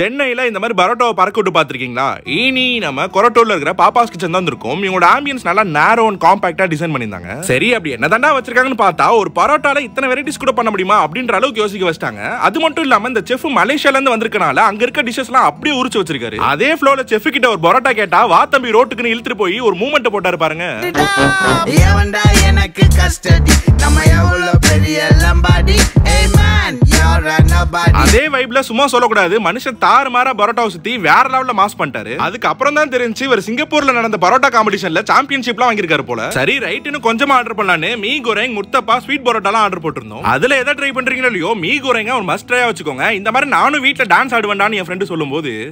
சென்னையில் இந்த மாதிரி பரோட்டாவை பறக்க விட்டு பார்த்துருக்கீங்களா இனி நம்ம கொரட்டூரில் இருக்கிற பாப்பாஸ் கிச்சன் தான் இருக்கும் இவங்களோட ஆம்பியன்ஸ் நல்லா நேரோ அண்ட் காம்பாக்டா டிசைன் பண்ணியிருந்தாங்க சரி அப்படி என்னதாண்டா வச்சிருக்காங்கன்னு பார்த்தா ஒரு பரோட்டால இத்தனை வெரைட்டிஸ் கூட பண்ண முடியுமா அப்படின்ற அளவுக்கு யோசிக்க வச்சிட்டாங்க அது மட்டும் இல்லாமல் இந்த செஃப் இருந்து வந்திருக்கனால அங்கே இருக்க எல்லாம் அப்படியே உரிச்சு வச்சிருக்காரு அதே ஃப்ளோவில் செஃப் கிட்ட ஒரு பரோட்டா கேட்டா வா தம்பி ரோட்டுக்குன்னு இழுத்துட்டு போய் ஒரு மூமெண்ட் போட்டாரு பாருங்க எனக்கு நம்ம பெரிய லம்பாடி அதே வைப்ல சும்மா சொல்லக்கூடாது மனுஷன் தாறு மாற பரோட்டாவை சுத்தி வேற லெவல்ல மாஸ் பண்ணிட்டாரு அதுக்கப்புறம் தான் தெரிஞ்சு இவர் சிங்கப்பூர்ல நடந்த பரோட்டா காம்படிஷன்ல சாம்பியன்ஷிப்லாம் வாங்கியிருக்காரு போல சரி ரைட்னு கொஞ்சமா ஆர்டர் பண்ணலான்னு மீ கோரேங் முத்தப்பா ஸ்வீட் பரோட்டாலாம் ஆர்டர் போட்டிருந்தோம் அதுல எதை ட்ரை பண்றீங்களோ இல்லையோ மீ கோரேங்க ஒரு மஸ்ட் ட்ரையா வச்சுக்கோங்க இந்த மாதிரி நானும் வீட்டுல டான்ஸ் ஆடுவேண்டான்னு என் ஃப்ரெண்டு சொல்லும்போது